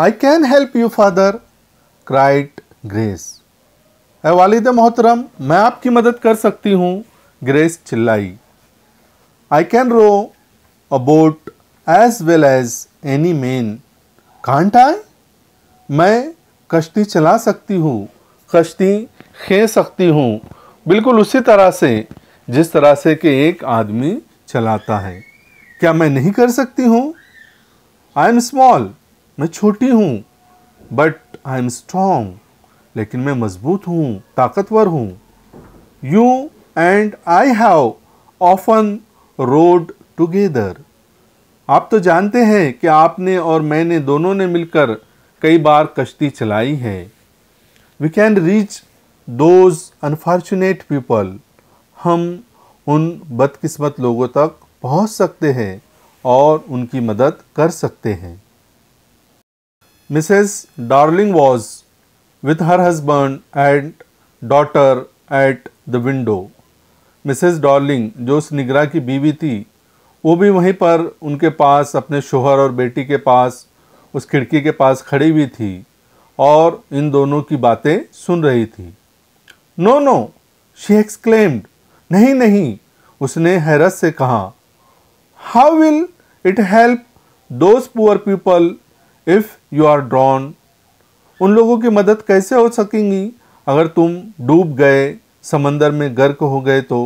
I can help you father cried Grace है वालिद मोहतरम मैं आपकी मदद कर सकती हूँ ग्रेस चिल्लाई I can row a boat as well as any man can't I मैं कश्ती चला सकती हूँ कश्ती खे सकती हूँ बिल्कुल उसी तरह से जिस तरह से कि एक आदमी चलाता है क्या मैं नहीं कर सकती हूँ आई एम स्मॉल मैं छोटी हूँ बट आई एम स्ट्रांग लेकिन मैं मजबूत हूँ ताकतवर हूँ you and I have often rowed together आप तो जानते हैं कि आपने और मैंने दोनों ने मिलकर कई बार कश्ती चलाई है we can reach those unfortunate people हम उन बदकिस्मत लोगों तक पहुंच सकते हैं और उनकी मदद कर सकते हैं Mrs. Darling was with her husband and daughter at the window. Mrs. Darling जो उस निगरा की बीवी थी वो भी वहीं पर उनके पास अपने शोहर और बेटी के पास उस खिड़की के पास खड़ी हुई थी और इन दोनों की बातें सुन रही थी नो नो शी एक्सक्लेम्ड नहीं नहीं उसने हैरत से कहा how will it help those poor people if you are drowned उन लोगों की मदद कैसे हो सकेंगी अगर तुम डूब गए समंदर में गर्क हो गए तो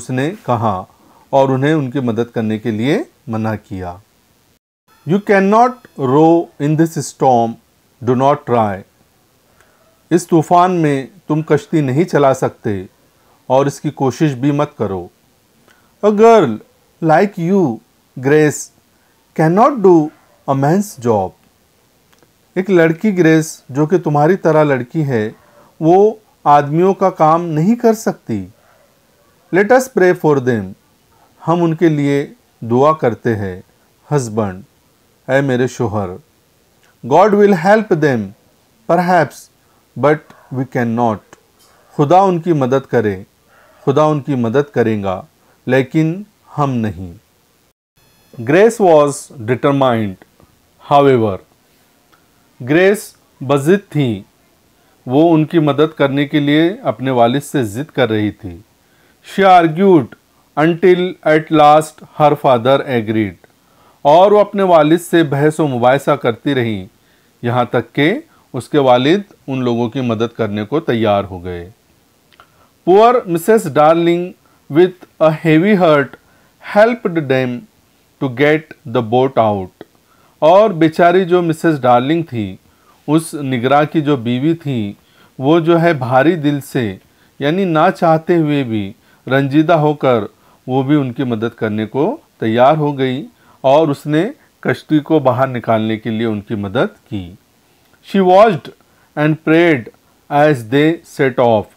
उसने कहा और उन्हें उनकी मदद करने के लिए मना किया you can not row in this storm do not try इस तूफान में तुम कश्ती नहीं चला सकते और इसकी कोशिश भी मत करो a girl like you Grace can not do a man's job एक लड़की ग्रेस जो कि तुम्हारी तरह लड़की है वो आदमियों का काम नहीं कर सकती let us pray for them हम उनके लिए दुआ करते हैं हस्बैंड ए मेरे शोहर गॉड विल हेल्प देम पर बट वी कैन नॉट खुदा उनकी मदद करे खुदा उनकी मदद करेगा लेकिन हम नहीं Grace was determined however Grace बजिद थी वो उनकी मदद करने के लिए अपने वालिद से ज़िद कर रही थी she argued until at last her father agreed और वो अपने वालिद से बहस व मुबासा करती रहीं यहाँ तक के उसके वालिद उन लोगों की मदद करने को तैयार हो गए poor Mrs Darling with a heavy heart helped them to get the boat out और बेचारी जो मिसेस डार्लिंग थी उस निगरा की जो बीवी थी वो जो है भारी दिल से यानी ना चाहते हुए भी रंजीदा होकर वो भी उनकी मदद करने को तैयार हो गई और उसने कश्ती को बाहर निकालने के लिए उनकी मदद की she watched and prayed as they set off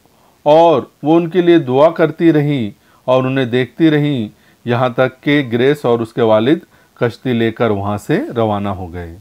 और वो उनके लिए दुआ करती रही और उन्हें देखती रही यहाँ तक कि ग्रेस और उसके वालिद कश्ती लेकर वहाँ से रवाना हो गए